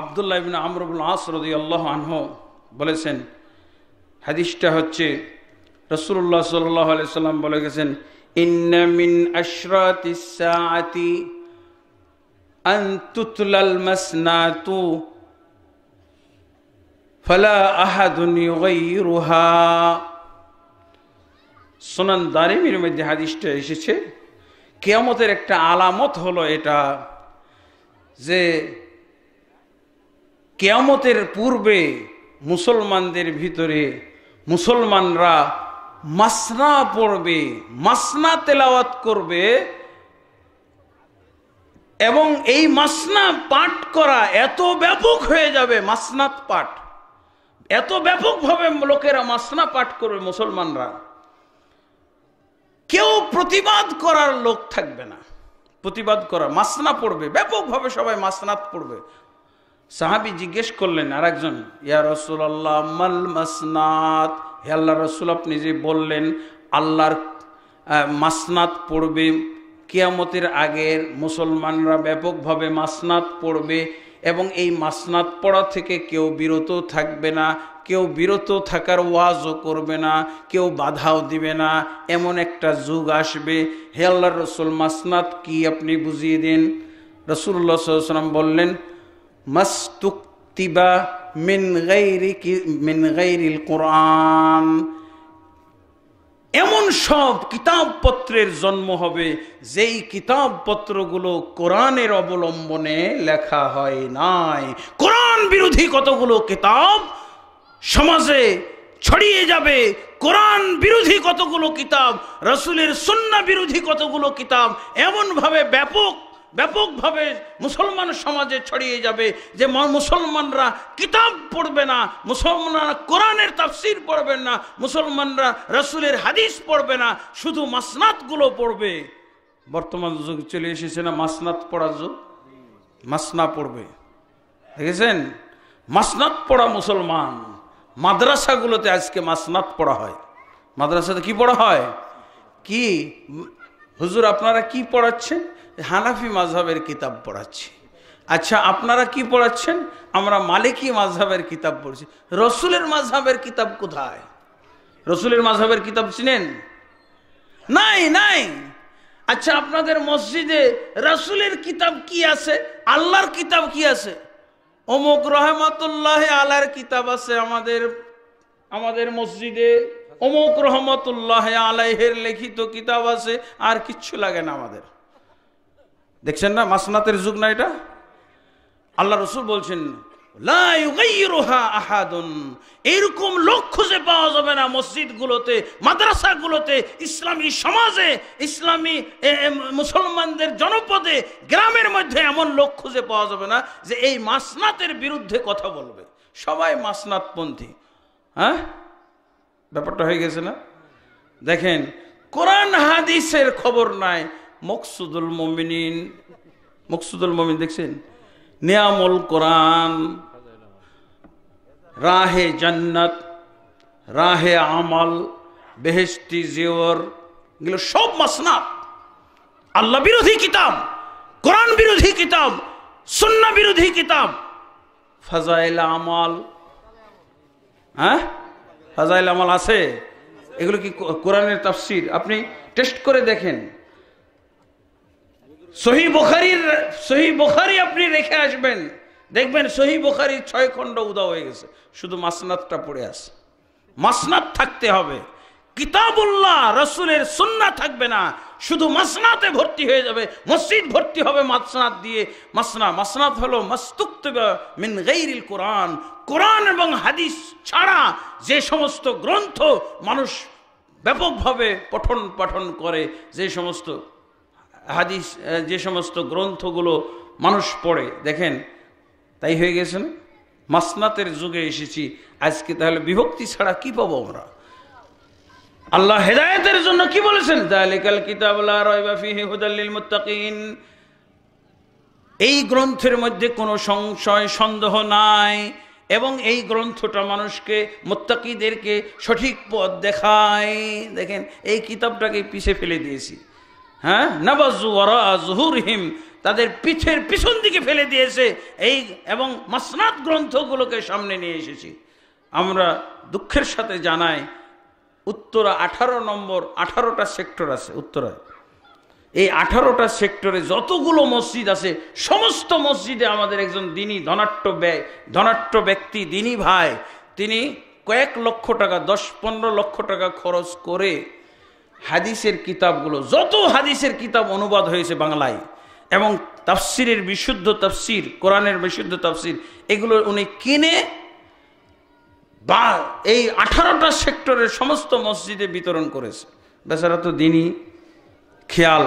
আবদুল্লাহ ইবিন আমরুল আসরদি আল্লাহ আনহ বলেছেন হাদিসটা হচ্ছে রসুল্লাহ সাল্লাহ সাল্লাম বলে গেছেন ইন্নামিন আশরাতি সাআতি আন তুতলাল মাসনাতু ফালা আহাদুন ইউগাইরুহা সোনান দারিমির মধ্যে হাদিসটা এসেছে কেয়ামতের একটা আলামত হলো এটা যে কেয়ামতের পূর্বে মুসলমানদের ভিতরে মুসলমানরা মাসনা পড়বে মাসনা তেলাওয়াত করবে এবং এই মাসনা পাঠ করা এত ব্যাপক হয়ে যাবে মাসনাত পাঠ এত ব্যাপকভাবে লোকেরা মাসনা পাঠ করবে মুসলমানরা কেউ প্রতিবাদ করার লোক থাকবে না প্রতিবাদ করা মাসনা পড়বে ব্যাপকভাবে সবাই মাসনাত পড়বে সাহাবি জিজ্ঞেস করলেন আর একজন ইয়া রসুল্লাহ মাল মাসনাত হে আল্লাহ রসুল আপনি যে বললেন আল্লাহর মাসনাত পড়বে কিয়ামতের আগের মুসলমানরা ব্যাপকভাবে মাসনাত পড়বে এবং এই মাসনাত পড়া থেকে কেউ বিরত থাকবে না কেউ বিরত থাকার ওয়াজও করবে না কেউ বাধাও দিবে না এমন একটা যুগ আসবে হে আল্লাহ রসুল মাসনাত কি আপনি বুঝিয়ে দিন রসুল্লা সাল্লাম বললেন মাস্তুক্তিবা মিন গাইরি মিন গাইরিল কোরআন এমন সব কিতাবপত্রের জন্ম হবে যেই কিতাবপত্রগুলো কোরআনের অবলম্বনে লেখা হয় নাই কোরআন বিরোধী কতগুলো কিতাব সমাজে ছড়িয়ে যাবে কোরআন বিরোধী কতগুলো কিতাব রসুলের সন্না বিরোধী কতগুলো কিতাব এমনভাবে ব্যাপক ব্যাপকভাবে মুসলমান সমাজে ছড়িয়ে যাবে যে মুসলমানরা কিতাব পড়বে না মুসলমানরা কোরআনের তাফসির পড়বেন না মুসলমানরা রসুলের হাদিস পড়বে না শুধু মাসনাতগুলো পড়বে বর্তমান যুগ চলে এসেছে না মাসনাত পড়ার যুগ মাসনা পড়বে দেখেছেন মাসনাত পড়া মুসলমান মাদ্রাসাগুলোতে আজকে মাসনাত পড়া হয় মাদ্রাসাতে কি পড়া হয় কি হুজুর আপনারা কি পড়াচ্ছেন হানাফি মাঝহবের কিতাব পড়াচ্ছি আচ্ছা আপনারা কি পড়াচ্ছেন আমরা মালিকি মাঝহবের কিতাব পড়ছি রসুলের মাঝহবের কিতাব কোথায় রসুলের মাঝহবের কিতাব চিনেন নাই নাই আচ্ছা আপনাদের মসজিদে রসুলের কিতাব কি আছে আল্লাহর কিতাব কি আছে অমুক রহমতুল্লাহ আলার কিতাব আছে আমাদের আমাদের মসজিদে অমুক রহমতুল্লাহ আলাইহের লিখিত কিতাব আছে আর কিচ্ছু লাগে না আমাদের দেখছেন না মাসনাতের যুগ না এটা আল্লাহ রসুল বলছেন এরকম লোক খুঁজে পাওয়া যাবে না মসজিদগুলোতে মাদ্রাসাগুলোতে ইসলামী সমাজে ইসলামী মুসলমানদের জনপদে গ্রামের মধ্যে এমন লোক খুঁজে পাওয়া যাবে না যে এই মাসনাতের বিরুদ্ধে কথা বলবে সবাই মাসনাতপন্থী হ্যাঁ ব্যাপারটা হয়ে গেছে না দেখেন কোরআন হাদিসের খবর নাই মকসুদুল মমিন মকসুদুল মমিন দেখছেন নিয়ামুল কোরআন রাহে জান্নাত রাহে আমাল বেহেস্তি জিওর এগুলো সব মাসনাত আল্লাহ বিরোধী কিতাব কোরআন বিরোধী কিতাব সন্না বিরোধী কিতাব ফাজাইল আমাল হ্যাঁ ফাজাইল আমাল আছে এগুলো কি কোরআনের তাফসির আপনি টেস্ট করে দেখেন সহি বোখারির সহি বোখারি আপনি রেখে আসবেন দেখবেন সহি বোখারি ছয় খণ্ড উদা হয়ে গেছে শুধু মাসনাতটা পড়ে আছে মাসনাত থাকতে হবে কিতাবুল্লাহ রসুলের সুন্না থাকবে না শুধু মাসনাতে ভর্তি হয়ে যাবে মসজিদ ভর্তি হবে মাসনাদ দিয়ে মাসনা মাসনাত হলো মস্তুক্ত মিন গেইরিল কোরআন কোরআন এবং হাদিস ছাড়া যে সমস্ত গ্রন্থ মানুষ ব্যাপকভাবে পঠন পাঠন করে যে সমস্ত হাদিস যে সমস্ত গ্রন্থগুলো মানুষ পড়ে দেখেন তাই হয়ে গেছে না মাসনাতের যুগে এসেছি আজকে তাহলে বিভক্তি ছাড়া কি পাবো আমরা আল্লাহ হেদায়তের জন্য কি বলেছেন রয়বাফি এই গ্রন্থের মধ্যে কোনো সংশয় সন্দেহ নাই এবং এই গ্রন্থটা মানুষকে মোত্তাকিদেরকে সঠিক পথ দেখায় দেখেন এই কিতাবটাকে পিছিয়ে ফেলে দিয়েছি হ্যাঁ নাবাজু জুহুরহিম তাদের পিঠের পিছন দিকে ফেলে দিয়েছে এই এবং মাসনাদ গ্রন্থগুলোকে সামনে নিয়ে এসেছি আমরা দুঃখের সাথে জানাই উত্তরা আঠারো নম্বর আঠারোটা সেক্টর আছে উত্তরায় এই আঠারোটা সেক্টরে যতগুলো মসজিদ আছে সমস্ত মসজিদে আমাদের একজন দিনই ধনাট্য ব্যয় ধনাট্য ব্যক্তি দিনই ভাই তিনি কয়েক লক্ষ টাকা দশ পনেরো লক্ষ টাকা খরচ করে হাদিসের কিতাবগুলো যত হাদিসের কিতাব অনুবাদ হয়েছে বাংলায় এবং তাফসিরের বিশুদ্ধ তাফসির কোরআনের বিশুদ্ধ তাফসির এগুলো উনি কিনে বা এই আঠারোটা সেক্টরের সমস্ত মসজিদে বিতরণ করেছে বেচারা তো দিনই খেয়াল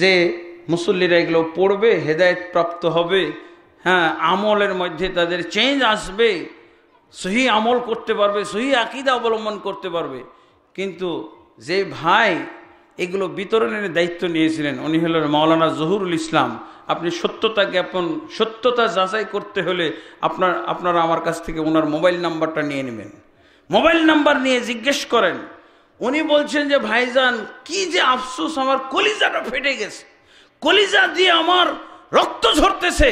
যে মুসল্লিরা এগুলো পড়বে হেদায়ত প্রাপ্ত হবে হ্যাঁ আমলের মধ্যে তাদের চেঞ্জ আসবে সহি আমল করতে পারবে সহি আকিদা অবলম্বন করতে পারবে কিন্তু যে ভাই এগুলো বিতরণের দায়িত্ব নিয়েছিলেন উনি হলেন মাওলানা জহুরুল ইসলাম আপনি সত্যতা জ্ঞাপন সত্যতা যাচাই করতে হলে আপনার আপনারা আমার কাছ থেকে ওনার মোবাইল নাম্বারটা নিয়ে নেবেন মোবাইল নাম্বার নিয়ে জিজ্ঞেস করেন উনি বলছেন যে ভাইজান কি যে আফসোস আমার কলিজাটা ফেটে গেছে কলিজা দিয়ে আমার রক্ত ঝরতেছে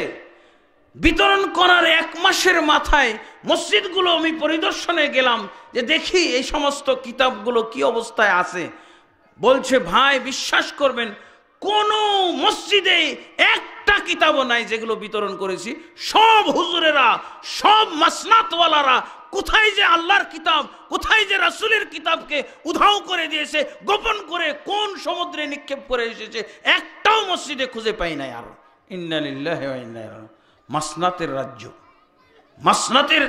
বিতরণ করার এক মাসের মাথায় মসজিদগুলো আমি পরিদর্শনে গেলাম যে দেখি এই সমস্ত কিতাবগুলো কি অবস্থায় আছে বলছে ভাই বিশ্বাস করবেন কোন মসজিদে একটা কিতাবও নাই যেগুলো বিতরণ করেছি সব হুজুরেরা সব মাসনাতওয়ালারা কোথায় যে আল্লাহর কিতাব কোথায় যে রাসুলের কিতাবকে উধাও করে দিয়েছে গোপন করে কোন সমুদ্রে নিক্ষেপ করে এসেছে একটাও মসজিদে খুঁজে পাই নাই আরো ইন্দালিল্লাহ মাসনাতের রাজ্য মাসনাতের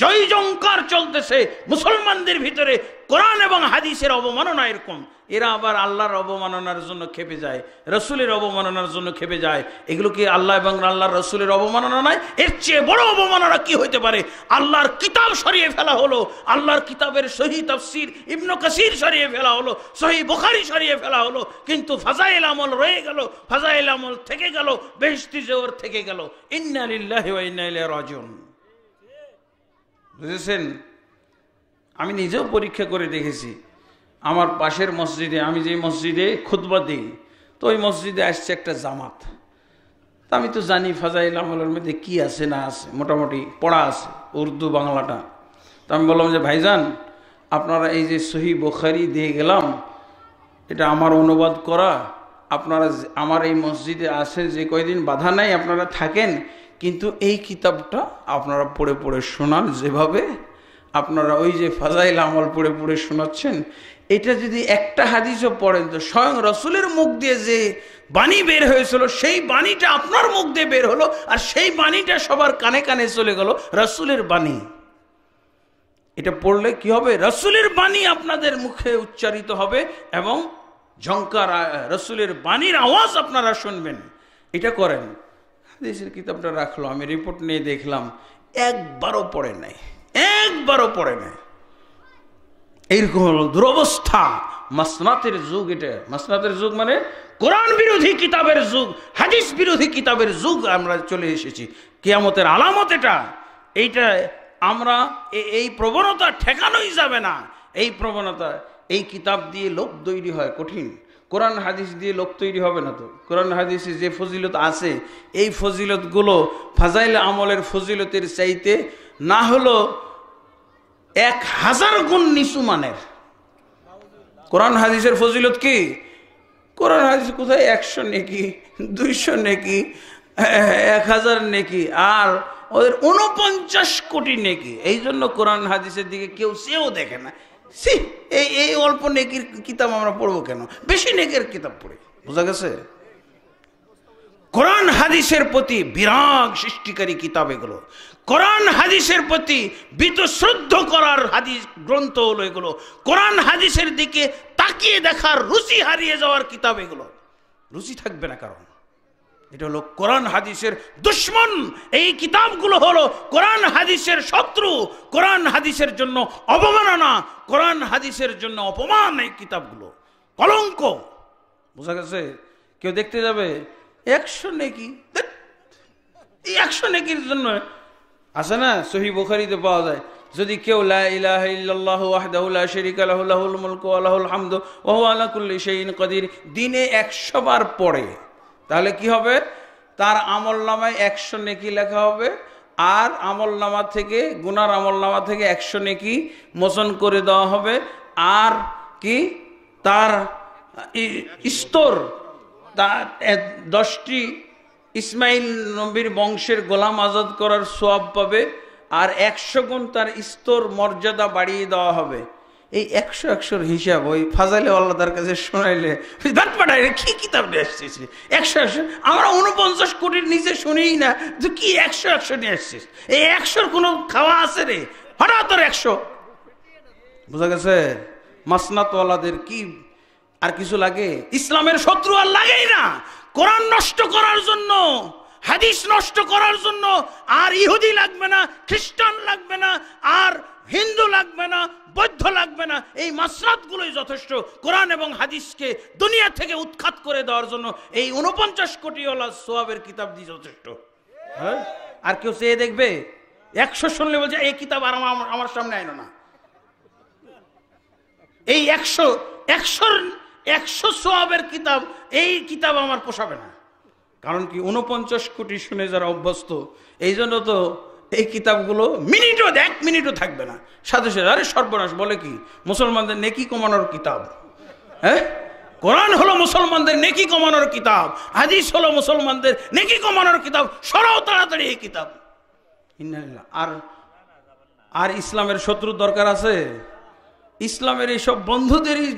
জয় জঙ্কার চলতেছে মুসলমানদের ভিতরে কোরআন এবং হাদিসের অবমাননা এরকম এরা আবার আল্লাহর অবমাননার জন্য খেপে যায় রসুলের অবমাননার জন্য খেপে যায় এগুলো কি আল্লাহ এবং আল্লাহর রসুলের অবমাননা নয় এর চেয়ে বড় অবমাননা কি হইতে পারে আল্লাহর কিতাব সরিয়ে ফেলা হলো আল্লাহর কিতাবের সহি তফসির ইবনু কাসির সরিয়ে ফেলা হলো সহি বোখারি সরিয়ে ফেলা হলো কিন্তু ফাজাইল আমল রয়ে গেল ফাজাইল আমল থেকে গেল বেহস্তি জোর থেকে গেল ইন্নালিল্লাহ ইন্নাইল রজন বুঝেছেন আমি নিজেও পরীক্ষা করে দেখেছি আমার পাশের মসজিদে আমি যে মসজিদে খুদবা দিই তো ওই মসজিদে আসছে একটা জামাত তা আমি তো জানি ফাজাইল আমলের মধ্যে কী আছে না আছে মোটামুটি পড়া আছে উর্দু বাংলাটা তো আমি বললাম যে ভাইজান আপনারা এই যে সহি বোখারি দিয়ে গেলাম এটা আমার অনুবাদ করা আপনারা আমার এই মসজিদে আসেন যে কয়দিন বাধা নাই আপনারা থাকেন কিন্তু এই কিতাবটা আপনারা পড়ে পড়ে শোনান যেভাবে আপনারা ওই যে ফাজাইল আমল পড়ে পড়ে শোনাচ্ছেন এটা যদি একটা হাদিসও পড়েন তো স্বয়ং রসুলের মুখ দিয়ে যে বাণী বের হয়েছিল সেই বাণীটা আপনার মুখ দিয়ে বের হলো আর সেই বাণীটা সবার কানে কানে চলে গেল রসুলের বাণী এটা পড়লে কি হবে রসুলের বাণী আপনাদের মুখে উচ্চারিত হবে এবং ঝঙ্কার রসুলের বাণীর আওয়াজ আপনারা শুনবেন এটা করেন হাদিসের কিতাবটা রাখলো আমি রিপোর্ট নিয়ে দেখলাম একবারও পড়ে নাই একবারও পড়ে নেয় এইরকম হল দুরবস্থা মাসনাতের যুগ এটা মাসনাতের যুগ মানে কোরআন বিরোধী কিতাবের যুগ হাদিস বিরোধী কিতাবের যুগ আমরা চলে এসেছি কেয়ামতের আলামত এটা এইটা আমরা এই প্রবণতা ঠেকানোই যাবে না এই প্রবণতা এই কিতাব দিয়ে লোক তৈরি হয় কঠিন কোরআন হাদিস দিয়ে লোক তৈরি হবে না তো কোরআন হাদিসে যে ফজিলত আছে এই ফজিলতগুলো ফাজাইল আমলের ফজিলতের চাইতে না হলো এক হাজার গুণ নিচু মানের কোরআন হাদিসের ফজিলত কি কোরআন হাদিস কোথায় একশো নেকি দুইশো নেকি এক হাজার নেকি আর ওদের উনপঞ্চাশ কোটি নেকি এই জন্য কোরআন হাদিসের দিকে কেউ সেও দেখে না সি এই এই অল্প নেকির কিতাব আমরা পড়বো কেন বেশি নেকের কিতাব পড়ি বোঝা গেছে হাদিসের প্রতি বিরাগ সৃষ্টিকারী কিতাব এগুলো কোরআন হাদিসের প্রতি বিতশ্রদ্ধ করার হাদিস গ্রন্থ হলো এগুলো কোরআন হাদিসের দিকে তাকিয়ে দেখার রুচি হারিয়ে যাওয়ার কিতাব এগুলো রুচি থাকবে না কারণ এটা হলো কোরআন হাদিসের দুশ্মন এই কিতাবগুলো হলো কোরআন হাদিসের শত্রু কোরআন হাদিসের জন্য অবমাননা কোরআন হাদিসের জন্য অপমান এই কিতাবগুলো কলঙ্ক বোঝা গেছে কেউ দেখতে যাবে একশো নেকি একশো নেকির জন্য আছে না সহি বুখারিতে পাওয়া যায় যদি কেউ কদির দিনে একশো বার পড়ে তাহলে কি হবে তার আমল নামায় একশো নেকি লেখা হবে আর আমল নামা থেকে গুনার আমল নামা থেকে একশো নেকি মোচন করে দেওয়া হবে আর কি তার স্তর তার দশটি ইসমাইল নবীর বংশের গোলাম আজাদ করার সোয়াব পাবে আর একশো গুণ তার স্তর মর্যাদা বাড়িয়ে দেওয়া হবে এই একশো একশোর হিসাব ওই ফাজালে আল্লাহ কাছে শোনাইলে পাঠাই কি কিতাব নিয়ে আসছিস একশো একশো আমরা উনপঞ্চাশ কোটির নিচে শুনিই না যে কি একশো একশো নিয়ে আসছিস এই একশোর কোনো খাওয়া আছে রে হঠাৎ একশো বোঝা গেছে মাসনাতওয়ালাদের কি আর কিছু লাগে ইসলামের শত্রু আর লাগেই না কোরআন নষ্ট করার জন্য হাদিস নষ্ট করার জন্য আর ইহুদি লাগবে না খ্রিস্টান লাগবে না আর হিন্দু লাগবে না বৌদ্ধ লাগবে না এই মাসরাতগুলোই যথেষ্ট কোরআন এবং হাদিসকে দুনিয়া থেকে উৎখাত করে দেওয়ার জন্য এই উনপঞ্চাশ ওলা সোয়াবের কিতাব দিয়ে যথেষ্ট হ্যাঁ আর কেউ চেয়ে দেখবে একশো শুনলে বলছে এই কিতাব আর আমার সামনে আইন না এই একশো একশোর একশো সোয়াবের কিতাব এই কিতাব আমার পোষাবে না কারণ কি উনপঞ্চাশ কোটি শুনে যারা অভ্যস্ত এই জন্য তো এই কিতাবগুলো মিনিটও এক মিনিটও থাকবে না সাথে সাথে আরে সর্বনাশ বলে কি মুসলমানদের নেকি কমানোর কিতাব হ্যাঁ কোরআন হলো মুসলমানদের নেকি কমানোর কিতাব হাদিস হলো মুসলমানদের নেকি কমানোর কিতাব সরাও তাড়াতাড়ি এই কিতাব আর আর ইসলামের শত্রু দরকার আছে ইসলামের এইসব বন্ধুদেরই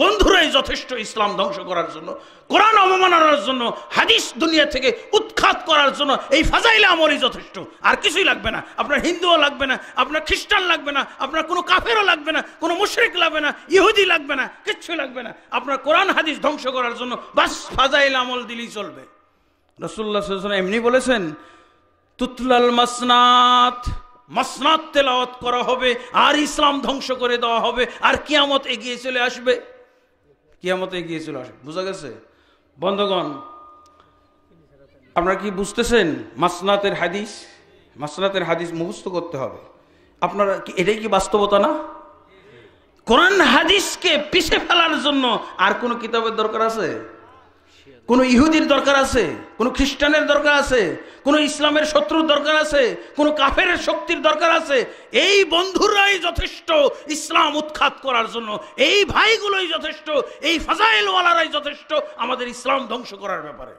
বন্ধুরাই যথেষ্ট ইসলাম ধ্বংস করার জন্য কোরআন অবমাননার জন্য হাদিস দুনিয়া থেকে উৎখাত করার জন্য এই ফাজাইলে আমরই যথেষ্ট আর কিছুই লাগবে না আপনার হিন্দুও লাগবে না আপনার খ্রিস্টান লাগবে না আপনার কোনো কাফেরও লাগবে না কোনো মুশরিক লাগবে না ইহুদি লাগবে না কিচ্ছু লাগবে না আপনার কোরআন হাদিস ধ্বংস করার জন্য বাস ফাজাইল আমল দিলেই চলবে রসুল্লাহ এমনি বলেছেন তুতলাল মাসনাথ মসনাদ তেলাওয়াত করা হবে আর ইসলাম ধ্বংস করে দেওয়া হবে আর কিয়ামত এগিয়ে চলে আসবে কিয়ামত এগিয়ে চলে আসবে বোঝা গেছে বন্ধগণ আপনারা কি বুঝতেছেন মাসনাতের হাদিস মাসনাতের হাদিস মুখস্থ করতে হবে আপনারা কি এটাই কি বাস্তবতা না কোরআন হাদিসকে পিছিয়ে ফেলার জন্য আর কোনো কিতাবের দরকার আছে কোন ইহুদির দরকার আছে কোন খ্রিস্টানের দরকার আছে কোন ইসলামের শত্রুর দরকার আছে কোনো কাফের শক্তির দরকার আছে এই বন্ধুরাই যথেষ্ট ইসলাম উৎখাত করার জন্য এই ভাইগুলোই যথেষ্ট এই ফাজাইলওয়ালারাই যথেষ্ট আমাদের ইসলাম ধ্বংস করার ব্যাপারে